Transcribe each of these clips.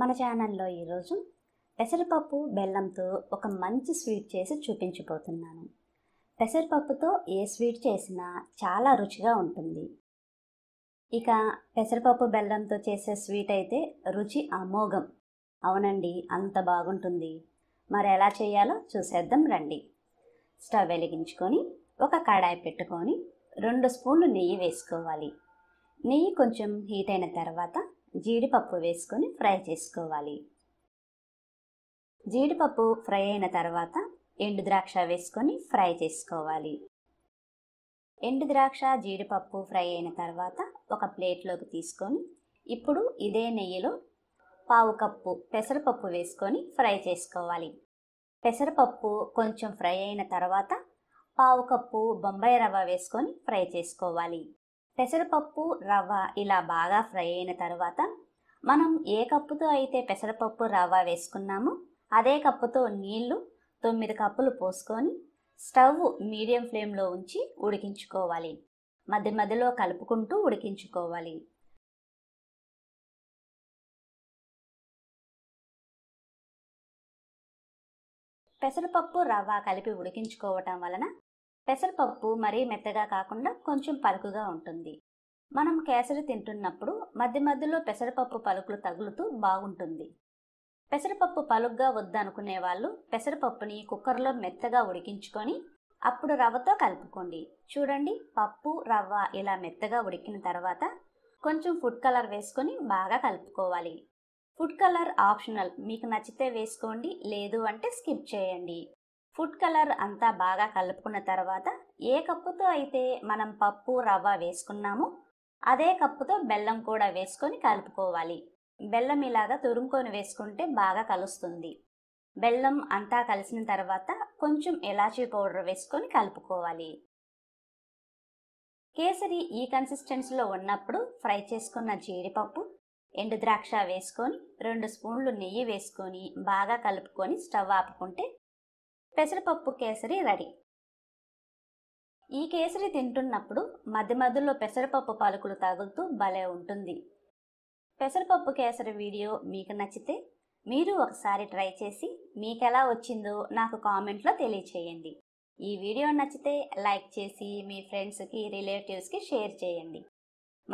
మన ఛానల్లో ఈరోజు పెసరపప్పు బెల్లంతో ఒక మంచి స్వీట్ చేసి చూపించబోతున్నాను పెసరపప్పుతో ఏ స్వీట్ చేసినా చాలా రుచిగా ఉంటుంది ఇక పెసరపప్పు బెల్లంతో చేసే స్వీట్ అయితే రుచి అమోఘం అవునండి అంత బాగుంటుంది మరి ఎలా చేయాలో చూసేద్దాం రండి స్టవ్ వెలిగించుకొని ఒక కడాయి పెట్టుకొని రెండు స్పూన్లు నెయ్యి వేసుకోవాలి నెయ్యి కొంచెం హీట్ అయిన తర్వాత జీడిపప్పు వేసుకొని ఫ్రై చేసుకోవాలి జీడిపప్పు ఫ్రై అయిన తర్వాత ఎండు ద్రాక్ష వేసుకొని ఫ్రై చేసుకోవాలి ఎండు ద్రాక్ష జీడిపప్పు ఫ్రై అయిన తర్వాత ఒక ప్లేట్లోకి తీసుకొని ఇప్పుడు ఇదే నెయ్యిలో పావు కప్పు పెసరపప్పు వేసుకొని ఫ్రై చేసుకోవాలి పెసరపప్పు కొంచెం ఫ్రై అయిన తర్వాత పావు కప్పు బొంబాయి రవ్వ వేసుకొని ఫ్రై చేసుకోవాలి పెసరపప్పు రవ్వ ఇలా బాగా ఫ్రై అయిన తర్వాత మనం ఏ కప్పుతో అయితే పెసరపప్పు రవ్వ వేసుకున్నామో అదే కప్పుతో నీళ్లు తొమ్మిది కప్పులు పోసుకొని స్టవ్ మీడియం ఫ్లేమ్లో ఉంచి ఉడికించుకోవాలి మధ్య మధ్యలో కలుపుకుంటూ ఉడికించుకోవాలి పెసరపప్పు రవ్వ కలిపి ఉడికించుకోవటం వలన పెసరపప్పు మరీ మెత్తగా కాకుండా కొంచెం పలుకుగా ఉంటుంది మనం కేసరి తింటున్నప్పుడు మధ్య మధ్యలో పెసరపప్పు పలుకులు తగులుతూ బాగుంటుంది పెసరపప్పు పలుగ్గా వద్దనుకునే వాళ్ళు పెసరపప్పుని కుక్కర్లో మెత్తగా ఉడికించుకొని అప్పుడు రవ్వతో కలుపుకోండి చూడండి పప్పు రవ్వ ఇలా మెత్తగా ఉడికిన తర్వాత కొంచెం ఫుడ్ కలర్ వేసుకొని బాగా కలుపుకోవాలి ఫుడ్ కలర్ ఆప్షనల్ మీకు నచ్చితే వేసుకోండి లేదు అంటే స్కిప్ చేయండి ఫుడ్ కలర్ అంతా బాగా కలుపుకున్న తర్వాత ఏ కప్పుతో అయితే మనం పప్పు రవ్వ వేసుకున్నామో అదే కప్పుతో బెల్లం కూడా వేసుకొని కలుపుకోవాలి బెల్లం ఇలాగా తురుముకొని వేసుకుంటే బాగా కలుస్తుంది బెల్లం అంతా కలిసిన తర్వాత కొంచెం ఎలాచీ పౌడర్ వేసుకొని కలుపుకోవాలి కేసరి ఈ కన్సిస్టెన్సీలో ఉన్నప్పుడు ఫ్రై చేసుకున్న జీడిపప్పు ఎండు ద్రాక్ష వేసుకొని రెండు స్పూన్లు నెయ్యి వేసుకొని బాగా కలుపుకొని స్టవ్ ఆపుకుంటే పెసరపప్పు కేసరి రెడీ ఈ కేసరి తింటున్నప్పుడు మధ్య మధ్యలో పెసరపప్పు పాలకులు తాగుతూ భలే ఉంటుంది పెసరపప్పు కేసరి వీడియో మీకు నచ్చితే మీరు ఒకసారి ట్రై చేసి మీకెలా వచ్చిందో నాకు కామెంట్లో తెలియచేయండి ఈ వీడియో నచ్చితే లైక్ చేసి మీ ఫ్రెండ్స్కి రిలేటివ్స్కి షేర్ చేయండి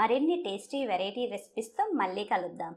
మరిన్ని టేస్టీ వెరైటీ రెసిపీస్తో మళ్ళీ కలుద్దాం